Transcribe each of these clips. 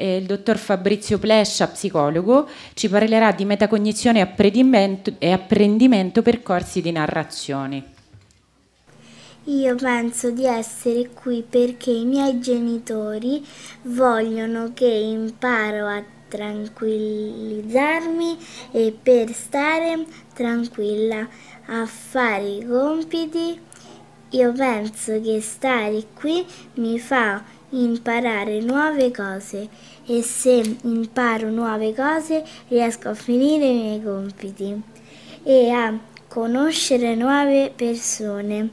eh, il dottor Fabrizio Plescia, psicologo, ci parlerà di metacognizione e apprendimento per corsi di narrazione. Io penso di essere qui perché i miei genitori vogliono che imparo a tranquillizzarmi e per stare tranquilla a fare i compiti. Io penso che stare qui mi fa imparare nuove cose e se imparo nuove cose riesco a finire i miei compiti e a conoscere nuove persone,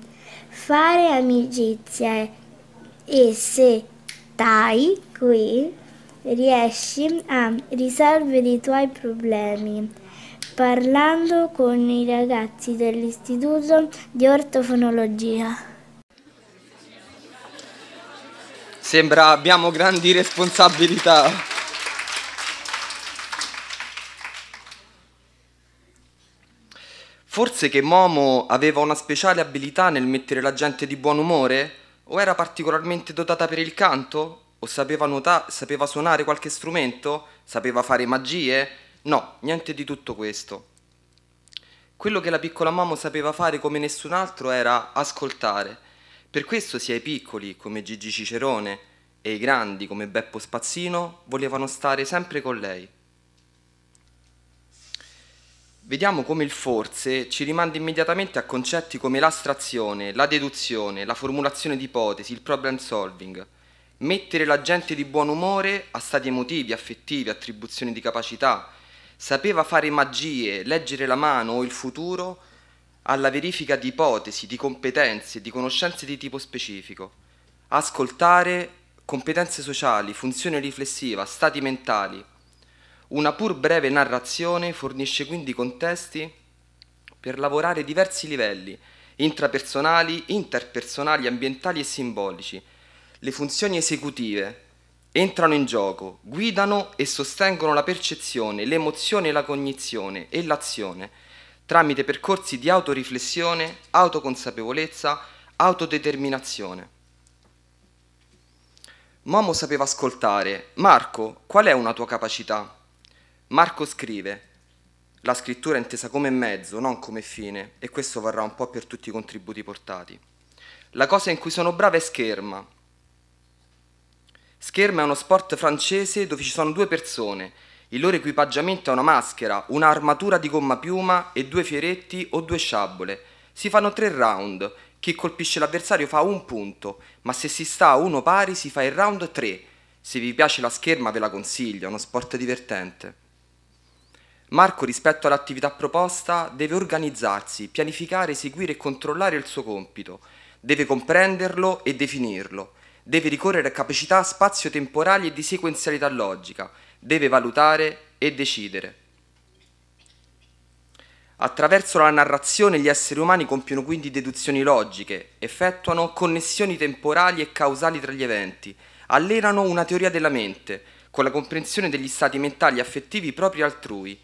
fare amicizia e se stai qui riesci a risolvere i tuoi problemi parlando con i ragazzi dell'Istituto di Ortofonologia. Sembra abbiamo grandi responsabilità. Forse che Momo aveva una speciale abilità nel mettere la gente di buon umore? O era particolarmente dotata per il canto? O sapeva, nuota- sapeva suonare qualche strumento? Sapeva fare magie? No, niente di tutto questo. Quello che la piccola Momo sapeva fare come nessun altro era ascoltare per questo sia i piccoli, come Gigi Cicerone, e i grandi, come Beppo Spazzino, volevano stare sempre con lei. Vediamo come il forse ci rimanda immediatamente a concetti come l'astrazione, la deduzione, la formulazione di ipotesi, il problem solving. Mettere la gente di buon umore a stati emotivi, affettivi, attribuzioni di capacità. Sapeva fare magie, leggere la mano o il futuro alla verifica di ipotesi, di competenze, di conoscenze di tipo specifico. Ascoltare competenze sociali, funzione riflessiva, stati mentali. Una pur breve narrazione fornisce quindi contesti per lavorare diversi livelli, intrapersonali, interpersonali, ambientali e simbolici. Le funzioni esecutive entrano in gioco, guidano e sostengono la percezione, l'emozione, la cognizione e l'azione tramite percorsi di autoriflessione, autoconsapevolezza, autodeterminazione. Momo sapeva ascoltare. Marco, qual è una tua capacità? Marco scrive. La scrittura è intesa come mezzo, non come fine, e questo varrà un po' per tutti i contributi portati. La cosa in cui sono brava è scherma. Scherma è uno sport francese dove ci sono due persone il loro equipaggiamento è una maschera, un'armatura di gomma piuma e due fioretti o due sciabole. Si fanno tre round. Chi colpisce l'avversario fa un punto, ma se si sta a uno pari si fa il round 3. Se vi piace la scherma ve la consiglio, è uno sport divertente. Marco rispetto all'attività proposta deve organizzarsi, pianificare, seguire e controllare il suo compito. Deve comprenderlo e definirlo. Deve ricorrere a capacità spazio-temporali e di sequenzialità logica deve valutare e decidere. Attraverso la narrazione gli esseri umani compiono quindi deduzioni logiche, effettuano connessioni temporali e causali tra gli eventi, allenano una teoria della mente, con la comprensione degli stati mentali e affettivi propri altrui.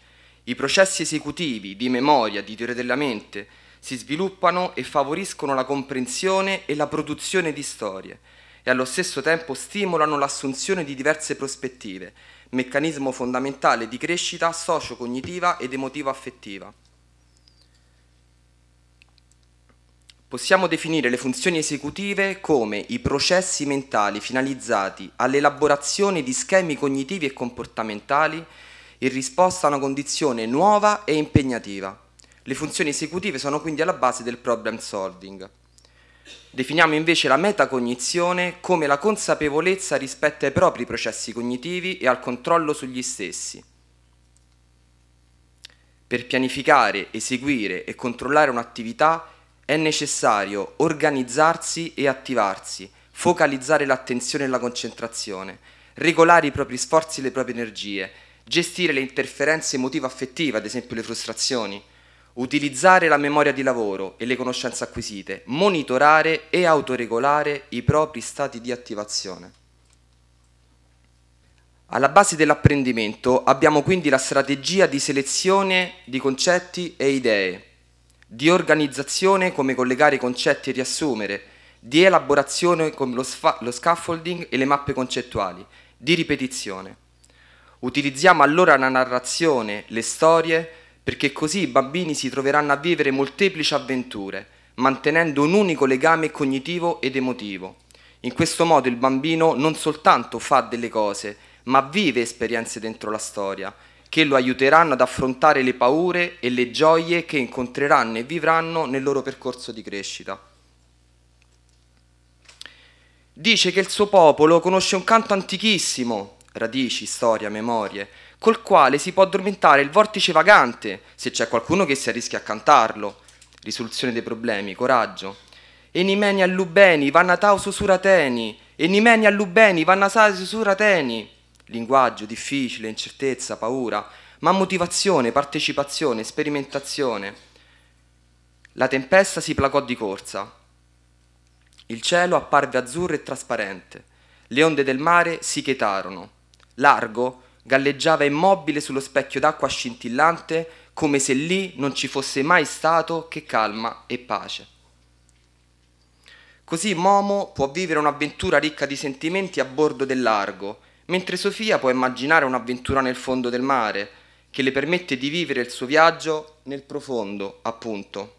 I processi esecutivi, di memoria, di teoria della mente, si sviluppano e favoriscono la comprensione e la produzione di storie, e allo stesso tempo stimolano l'assunzione di diverse prospettive, meccanismo fondamentale di crescita socio-cognitiva ed emotivo-affettiva. Possiamo definire le funzioni esecutive come i processi mentali finalizzati all'elaborazione di schemi cognitivi e comportamentali in risposta a una condizione nuova e impegnativa. Le funzioni esecutive sono quindi alla base del problem solving. Definiamo invece la metacognizione come la consapevolezza rispetto ai propri processi cognitivi e al controllo sugli stessi. Per pianificare, eseguire e controllare un'attività è necessario organizzarsi e attivarsi, focalizzare l'attenzione e la concentrazione, regolare i propri sforzi e le proprie energie, gestire le interferenze emotivo-affettive, ad esempio le frustrazioni, utilizzare la memoria di lavoro e le conoscenze acquisite, monitorare e autoregolare i propri stati di attivazione. Alla base dell'apprendimento abbiamo quindi la strategia di selezione di concetti e idee, di organizzazione come collegare concetti e riassumere, di elaborazione come lo, lo scaffolding e le mappe concettuali, di ripetizione. Utilizziamo allora la narrazione, le storie, perché così i bambini si troveranno a vivere molteplici avventure, mantenendo un unico legame cognitivo ed emotivo. In questo modo il bambino non soltanto fa delle cose, ma vive esperienze dentro la storia, che lo aiuteranno ad affrontare le paure e le gioie che incontreranno e vivranno nel loro percorso di crescita. Dice che il suo popolo conosce un canto antichissimo, radici, storia, memorie, col quale si può addormentare il vortice vagante se c'è qualcuno che si arrischia a cantarlo. Risoluzione dei problemi, coraggio. Enimeni allubeni, vannatau susurateni. Enimeni allubeni, vannasai susurateni. Linguaggio difficile, incertezza, paura, ma motivazione, partecipazione, sperimentazione. La tempesta si placò di corsa. Il cielo apparve azzurro e trasparente. Le onde del mare si chetarono. Largo, galleggiava immobile sullo specchio d'acqua scintillante, come se lì non ci fosse mai stato che calma e pace. Così Momo può vivere un'avventura ricca di sentimenti a bordo del largo, mentre Sofia può immaginare un'avventura nel fondo del mare, che le permette di vivere il suo viaggio nel profondo, appunto.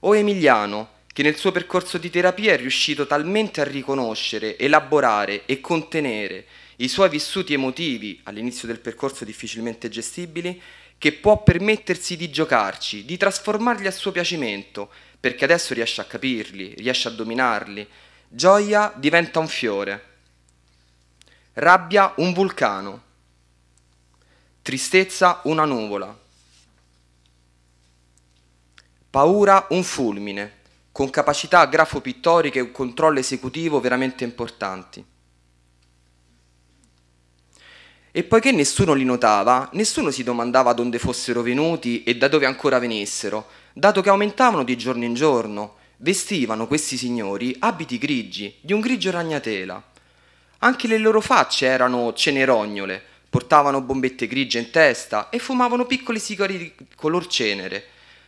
O Emiliano, che nel suo percorso di terapia è riuscito talmente a riconoscere, elaborare e contenere i suoi vissuti emotivi all'inizio del percorso difficilmente gestibili, che può permettersi di giocarci, di trasformarli a suo piacimento, perché adesso riesce a capirli, riesce a dominarli. Gioia diventa un fiore, rabbia un vulcano, tristezza una nuvola, paura un fulmine, con capacità grafo-pittoriche e un controllo esecutivo veramente importanti. E poiché nessuno li notava, nessuno si domandava donde fossero venuti e da dove ancora venissero, dato che aumentavano di giorno in giorno. Vestivano questi signori abiti grigi, di un grigio ragnatela. Anche le loro facce erano cenerognole, portavano bombette grigie in testa e fumavano piccoli sigari di color cenere.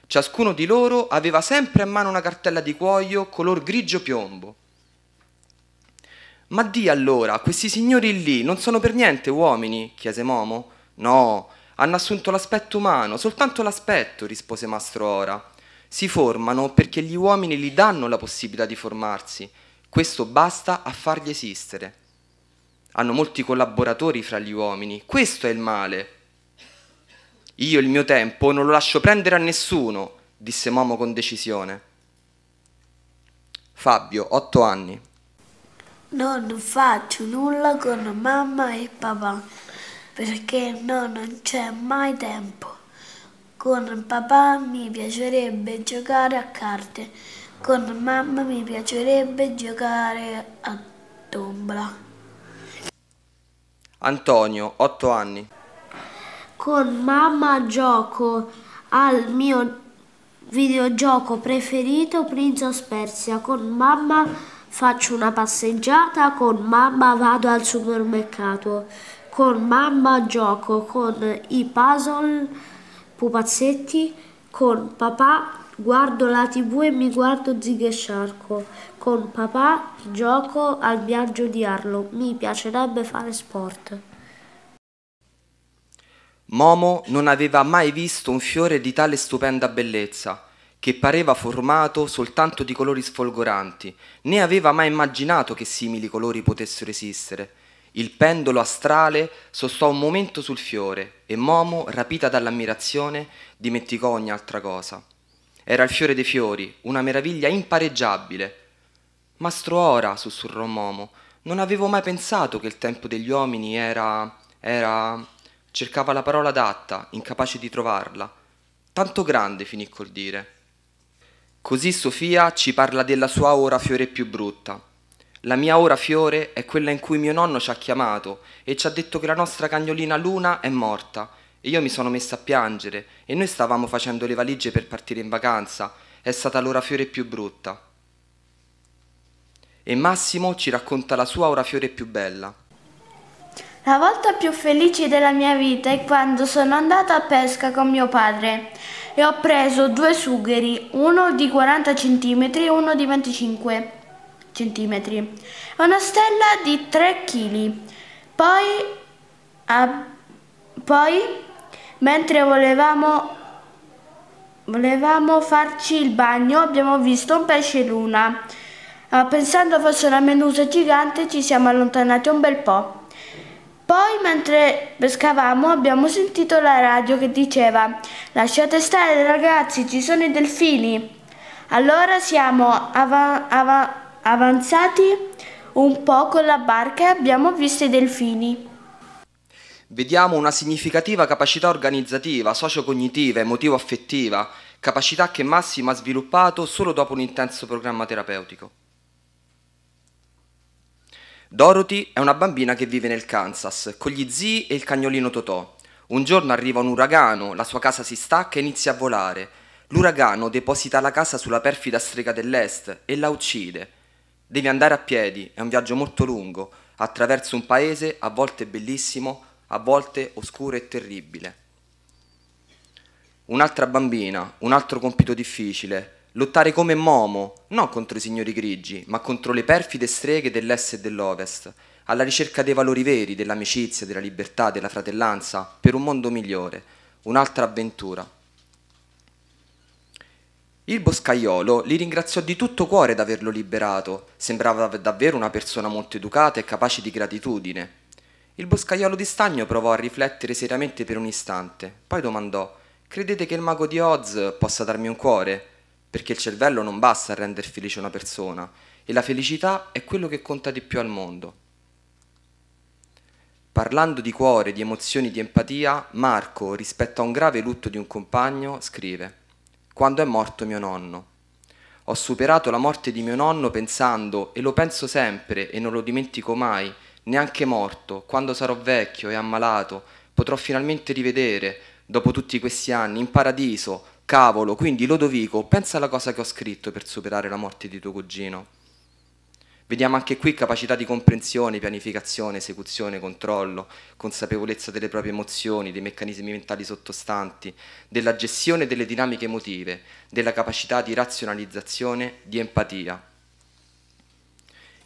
Ciascuno di loro aveva sempre a mano una cartella di cuoio color grigio piombo. Ma di allora, questi signori lì non sono per niente uomini? chiese Momo. No, hanno assunto l'aspetto umano, soltanto l'aspetto, rispose Mastro Ora. Si formano perché gli uomini gli danno la possibilità di formarsi. Questo basta a fargli esistere. Hanno molti collaboratori fra gli uomini. Questo è il male. Io il mio tempo non lo lascio prendere a nessuno, disse Momo con decisione. Fabio, otto anni non faccio nulla con mamma e papà perché no, non c'è mai tempo. Con papà mi piacerebbe giocare a carte, con mamma mi piacerebbe giocare a tombola. Antonio, 8 anni. Con mamma gioco al mio videogioco preferito Prince of Persia. Con mamma Faccio una passeggiata, con mamma vado al supermercato, con mamma gioco con i puzzle, pupazzetti, con papà guardo la tv e mi guardo Zig e Sciarco. Con papà gioco al viaggio di Arlo, mi piacerebbe fare sport. Momo non aveva mai visto un fiore di tale stupenda bellezza che pareva formato soltanto di colori sfolgoranti, né aveva mai immaginato che simili colori potessero esistere. Il pendolo astrale sostò un momento sul fiore e Momo, rapita dall'ammirazione, dimenticò ogni altra cosa. Era il fiore dei fiori, una meraviglia impareggiabile. Mastro Ora, sussurrò Momo, non avevo mai pensato che il tempo degli uomini era... era... cercava la parola adatta, incapace di trovarla. Tanto grande finì col dire. Così Sofia ci parla della sua ora fiore più brutta. La mia ora fiore è quella in cui mio nonno ci ha chiamato e ci ha detto che la nostra cagnolina Luna è morta e io mi sono messa a piangere e noi stavamo facendo le valigie per partire in vacanza. È stata l'ora fiore più brutta. E Massimo ci racconta la sua ora fiore più bella. La volta più felice della mia vita è quando sono andata a pesca con mio padre e ho preso due sugheri, uno di 40 cm e uno di 25 cm, e una stella di 3 kg. Poi, a, poi mentre volevamo Volevamo farci il bagno, abbiamo visto un pesce luna. Ah, pensando fosse una menusa gigante ci siamo allontanati un bel po'. Poi mentre pescavamo abbiamo sentito la radio che diceva lasciate stare ragazzi ci sono i delfini. Allora siamo av- av- avanzati un po' con la barca e abbiamo visto i delfini. Vediamo una significativa capacità organizzativa, sociocognitiva, emotivo-affettiva, capacità che Massimo ha sviluppato solo dopo un intenso programma terapeutico. Dorothy è una bambina che vive nel Kansas con gli zii e il cagnolino Totò. Un giorno arriva un uragano, la sua casa si stacca e inizia a volare. L'uragano deposita la casa sulla perfida strega dell'est e la uccide. Devi andare a piedi, è un viaggio molto lungo, attraverso un paese a volte bellissimo, a volte oscuro e terribile. Un'altra bambina, un altro compito difficile, Lottare come Momo, non contro i signori grigi, ma contro le perfide streghe dell'est e dell'ovest, alla ricerca dei valori veri, dell'amicizia, della libertà, della fratellanza, per un mondo migliore, un'altra avventura. Il boscaiolo li ringraziò di tutto cuore d'averlo liberato, sembrava davvero una persona molto educata e capace di gratitudine. Il boscaiolo di stagno provò a riflettere seriamente per un istante, poi domandò: Credete che il mago di Oz possa darmi un cuore? perché il cervello non basta a rendere felice una persona e la felicità è quello che conta di più al mondo. Parlando di cuore, di emozioni, di empatia, Marco, rispetto a un grave lutto di un compagno, scrive Quando è morto mio nonno. Ho superato la morte di mio nonno pensando, e lo penso sempre e non lo dimentico mai, neanche morto, quando sarò vecchio e ammalato, potrò finalmente rivedere, dopo tutti questi anni, in paradiso, Cavolo, quindi Lodovico, pensa alla cosa che ho scritto per superare la morte di tuo cugino. Vediamo anche qui capacità di comprensione, pianificazione, esecuzione, controllo, consapevolezza delle proprie emozioni, dei meccanismi mentali sottostanti, della gestione delle dinamiche emotive, della capacità di razionalizzazione, di empatia.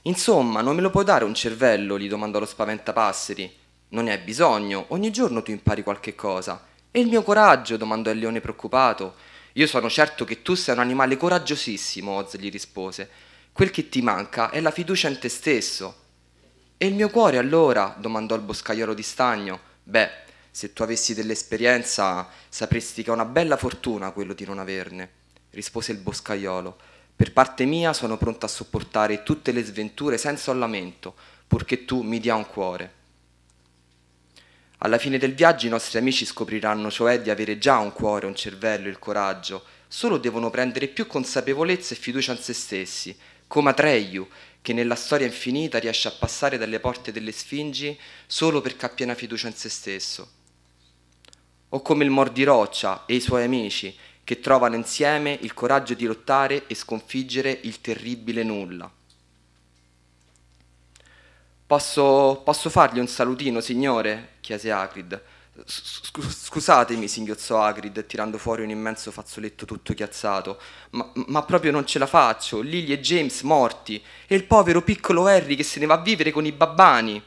Insomma, non me lo puoi dare un cervello? gli domandò lo spaventapasseri. Non ne hai bisogno, ogni giorno tu impari qualche cosa. E il mio coraggio? domandò il leone preoccupato. Io sono certo che tu sei un animale coraggiosissimo, Oz gli rispose. Quel che ti manca è la fiducia in te stesso. E il mio cuore allora? domandò il boscaiolo di stagno. Beh, se tu avessi dell'esperienza sapresti che è una bella fortuna quello di non averne, rispose il boscaiolo. Per parte mia sono pronto a sopportare tutte le sventure senza un lamento, purché tu mi dia un cuore. Alla fine del viaggio i nostri amici scopriranno cioè di avere già un cuore, un cervello, il coraggio, solo devono prendere più consapevolezza e fiducia in se stessi, come Atreyu, che nella storia infinita riesce a passare dalle porte delle Sfingi solo perché ha piena fiducia in se stesso. O come il Mor di Roccia e i suoi amici, che trovano insieme il coraggio di lottare e sconfiggere il terribile nulla. Posso, posso fargli un salutino, signore? chiese Agrid. Scusatemi, singhiozzò Agrid, tirando fuori un immenso fazzoletto tutto chiazzato, ma, ma, proprio non ce la faccio. Lily e James morti, e il povero piccolo Harry che se ne va a vivere con i babbani.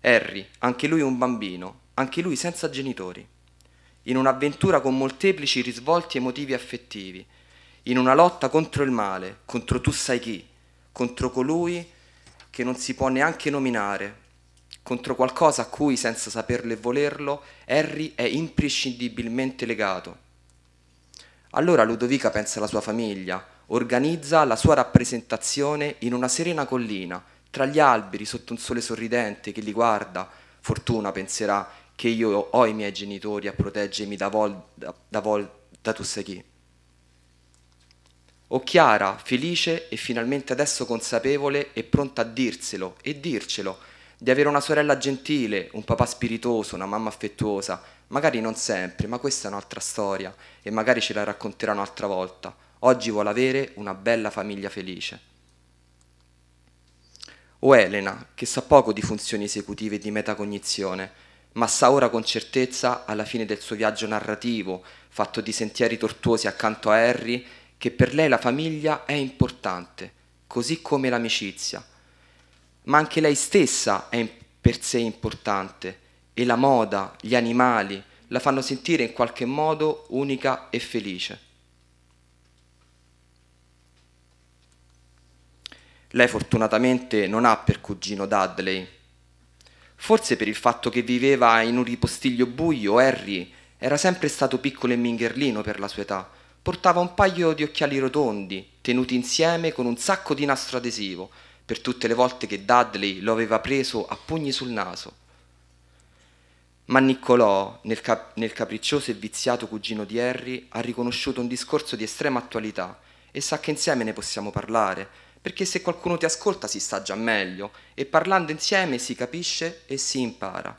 Harry, anche lui un bambino, anche lui senza genitori. In un'avventura con molteplici risvolti emotivi e affettivi, in una lotta contro il male, contro tu sai chi, contro colui che non si può neanche nominare, contro qualcosa a cui, senza saperlo e volerlo, Harry è imprescindibilmente legato. Allora Ludovica pensa alla sua famiglia, organizza la sua rappresentazione in una serena collina, tra gli alberi, sotto un sole sorridente che li guarda. Fortuna penserà che io ho i miei genitori a proteggermi da vol, da, da vol, da tu sai chi o chiara, felice e finalmente adesso consapevole e pronta a dirselo e dircelo, di avere una sorella gentile, un papà spiritoso, una mamma affettuosa, magari non sempre, ma questa è un'altra storia e magari ce la racconterà un'altra volta. Oggi vuole avere una bella famiglia felice. O oh, Elena, che sa poco di funzioni esecutive e di metacognizione, ma sa ora con certezza, alla fine del suo viaggio narrativo, fatto di sentieri tortuosi accanto a Harry, che per lei la famiglia è importante, così come l'amicizia, ma anche lei stessa è per sé importante e la moda, gli animali la fanno sentire in qualche modo unica e felice. Lei fortunatamente non ha per cugino Dudley. Forse per il fatto che viveva in un ripostiglio buio, Harry era sempre stato piccolo e mingherlino per la sua età portava un paio di occhiali rotondi, tenuti insieme con un sacco di nastro adesivo, per tutte le volte che Dudley lo aveva preso a pugni sul naso. Ma Niccolò, nel, cap- nel capriccioso e viziato cugino di Harry, ha riconosciuto un discorso di estrema attualità e sa che insieme ne possiamo parlare, perché se qualcuno ti ascolta si sta già meglio e parlando insieme si capisce e si impara.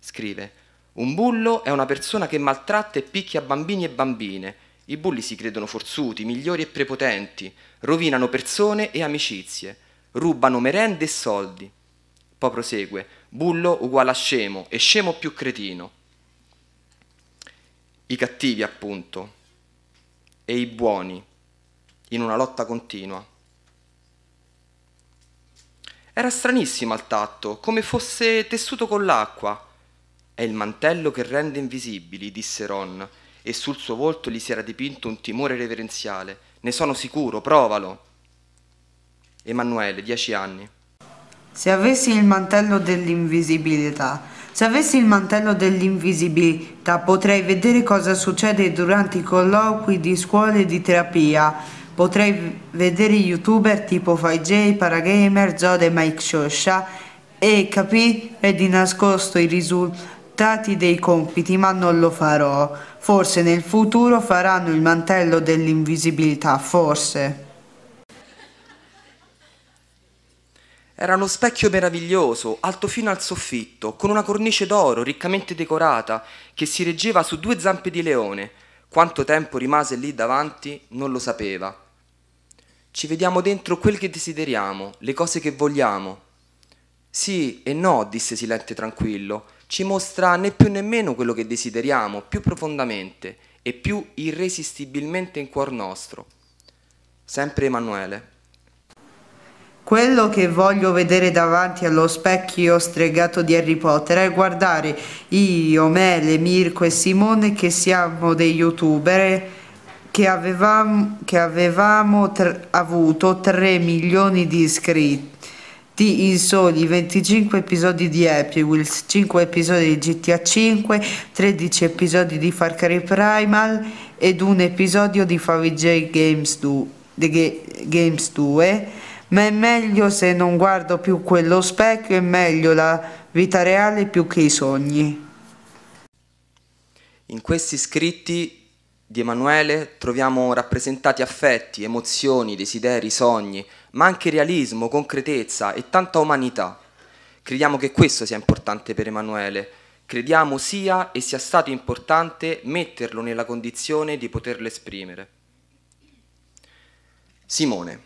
Scrive, un bullo è una persona che maltratta e picchia bambini e bambine. I bulli si credono forzuti, migliori e prepotenti, rovinano persone e amicizie, rubano merende e soldi. Poi prosegue, bullo uguale a scemo e scemo più cretino. I cattivi, appunto, e i buoni, in una lotta continua. Era stranissimo al tatto, come fosse tessuto con l'acqua, è il mantello che rende invisibili, disse Ron, e sul suo volto gli si era dipinto un timore reverenziale. Ne sono sicuro, provalo. Emanuele, dieci anni. Se avessi il mantello dell'invisibilità, se avessi il mantello dell'invisibilità potrei vedere cosa succede durante i colloqui di scuole di terapia. Potrei vedere youtuber tipo 5J, Paragamer, Zod e Mike Shosha e capire di nascosto i risultati dati dei compiti, ma non lo farò. Forse nel futuro faranno il mantello dell'invisibilità, forse. Era uno specchio meraviglioso, alto fino al soffitto, con una cornice d'oro riccamente decorata, che si reggeva su due zampe di leone. Quanto tempo rimase lì davanti non lo sapeva. Ci vediamo dentro quel che desideriamo, le cose che vogliamo. Sì e no, disse Silente tranquillo ci mostra né più né meno quello che desideriamo più profondamente e più irresistibilmente in cuor nostro. Sempre Emanuele. Quello che voglio vedere davanti allo specchio stregato di Harry Potter è guardare io, Mele, Mirko e Simone che siamo dei youtuber che avevamo, che avevamo avuto 3 milioni di iscritti di I soli 25 episodi di Happy Wheels, 5 episodi di GTA 5, 13 episodi di Far Cry Primal ed un episodio di Favij Games, Ga- Games 2. Ma è meglio se non guardo più quello specchio, è meglio la vita reale più che i sogni. In questi scritti di Emanuele troviamo rappresentati affetti, emozioni, desideri, sogni, ma anche realismo, concretezza e tanta umanità. Crediamo che questo sia importante per Emanuele, crediamo sia e sia stato importante metterlo nella condizione di poterlo esprimere. Simone.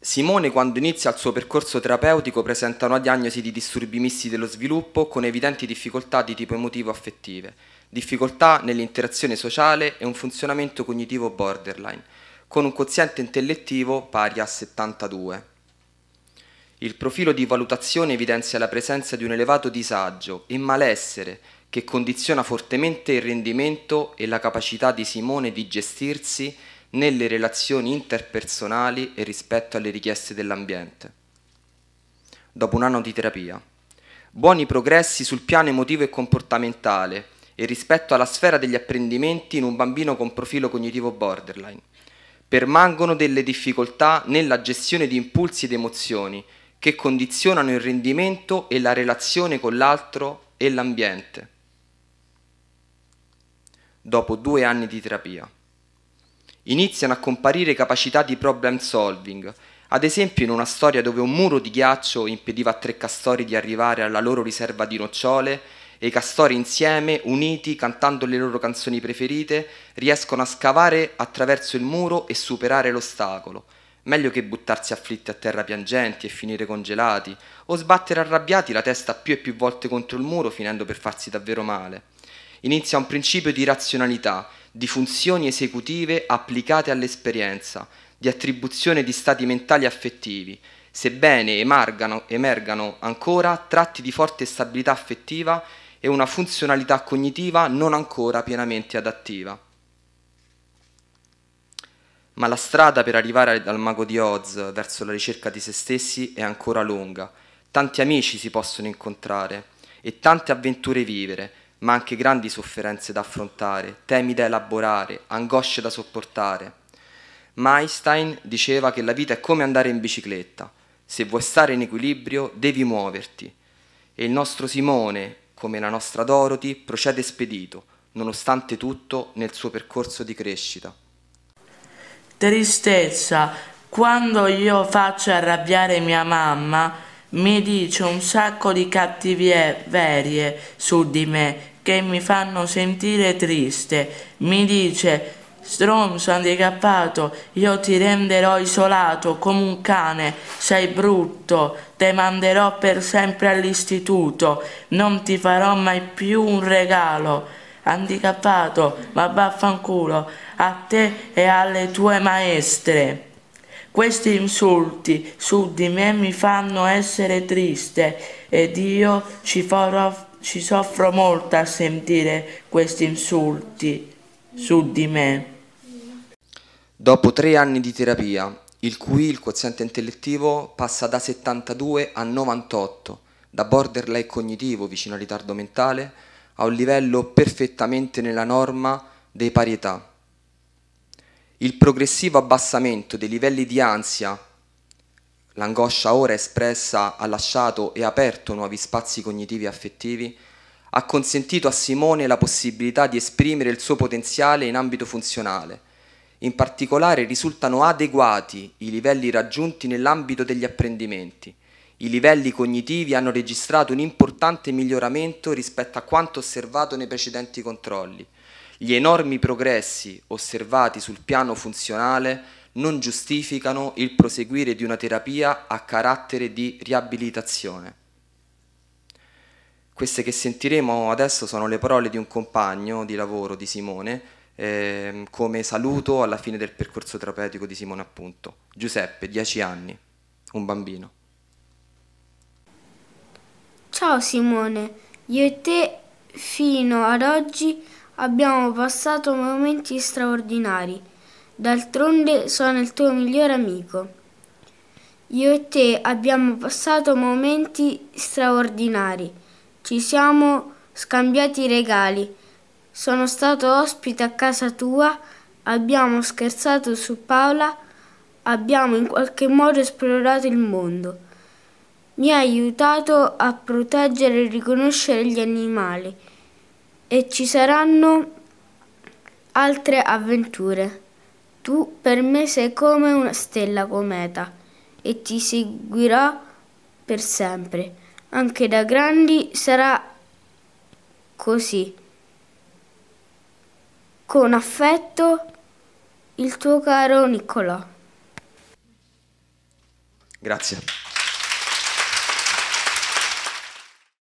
Simone quando inizia il suo percorso terapeutico presenta una diagnosi di disturbi misti dello sviluppo con evidenti difficoltà di tipo emotivo-affettive, difficoltà nell'interazione sociale e un funzionamento cognitivo borderline, con un quoziente intellettivo pari a 72. Il profilo di valutazione evidenzia la presenza di un elevato disagio e malessere che condiziona fortemente il rendimento e la capacità di Simone di gestirsi nelle relazioni interpersonali e rispetto alle richieste dell'ambiente. Dopo un anno di terapia. Buoni progressi sul piano emotivo e comportamentale e rispetto alla sfera degli apprendimenti in un bambino con profilo cognitivo borderline permangono delle difficoltà nella gestione di impulsi ed emozioni che condizionano il rendimento e la relazione con l'altro e l'ambiente. Dopo due anni di terapia, iniziano a comparire capacità di problem solving, ad esempio in una storia dove un muro di ghiaccio impediva a tre castori di arrivare alla loro riserva di nocciole e i castori insieme, uniti, cantando le loro canzoni preferite, riescono a scavare attraverso il muro e superare l'ostacolo. Meglio che buttarsi afflitti a terra piangenti e finire congelati, o sbattere arrabbiati la testa più e più volte contro il muro finendo per farsi davvero male. Inizia un principio di razionalità, di funzioni esecutive applicate all'esperienza, di attribuzione di stati mentali affettivi, sebbene emergano, emergano ancora tratti di forte stabilità affettiva e una funzionalità cognitiva non ancora pienamente adattiva. Ma la strada per arrivare dal mago di Oz verso la ricerca di se stessi è ancora lunga. Tanti amici si possono incontrare e tante avventure vivere, ma anche grandi sofferenze da affrontare, temi da elaborare, angosce da sopportare. Ma Einstein diceva che la vita è come andare in bicicletta. Se vuoi stare in equilibrio devi muoverti. E il nostro Simone come la nostra Dorothy, procede spedito, nonostante tutto, nel suo percorso di crescita. Tristezza. Quando io faccio arrabbiare mia mamma, mi dice un sacco di cattiverie su di me che mi fanno sentire triste. Mi dice Stronzo handicappato, io ti renderò isolato come un cane, sei brutto, te manderò per sempre all'istituto, non ti farò mai più un regalo. Handicappato, ma vaffanculo, a te e alle tue maestre. Questi insulti su di me mi fanno essere triste ed io ci, farò, ci soffro molto a sentire questi insulti su di me. Dopo tre anni di terapia, il cui il quoziente intellettivo passa da 72 a 98, da borderline cognitivo vicino al ritardo mentale, a un livello perfettamente nella norma dei pari età. Il progressivo abbassamento dei livelli di ansia, l'angoscia ora espressa ha lasciato e aperto nuovi spazi cognitivi e affettivi, ha consentito a Simone la possibilità di esprimere il suo potenziale in ambito funzionale, in particolare risultano adeguati i livelli raggiunti nell'ambito degli apprendimenti. I livelli cognitivi hanno registrato un importante miglioramento rispetto a quanto osservato nei precedenti controlli. Gli enormi progressi osservati sul piano funzionale non giustificano il proseguire di una terapia a carattere di riabilitazione. Queste che sentiremo adesso sono le parole di un compagno di lavoro di Simone, eh, come saluto alla fine del percorso terapeutico di Simone appunto. Giuseppe, 10 anni, un bambino. Ciao Simone, io e te fino ad oggi abbiamo passato momenti straordinari. D'altronde sono il tuo migliore amico. Io e te abbiamo passato momenti straordinari. Ci siamo scambiati regali sono stato ospite a casa tua, abbiamo scherzato su Paola, abbiamo in qualche modo esplorato il mondo. Mi hai aiutato a proteggere e riconoscere gli animali e ci saranno altre avventure. Tu per me sei come una stella cometa e ti seguirò per sempre. Anche da grandi sarà così. Con affetto, il tuo caro Nicolò. Grazie.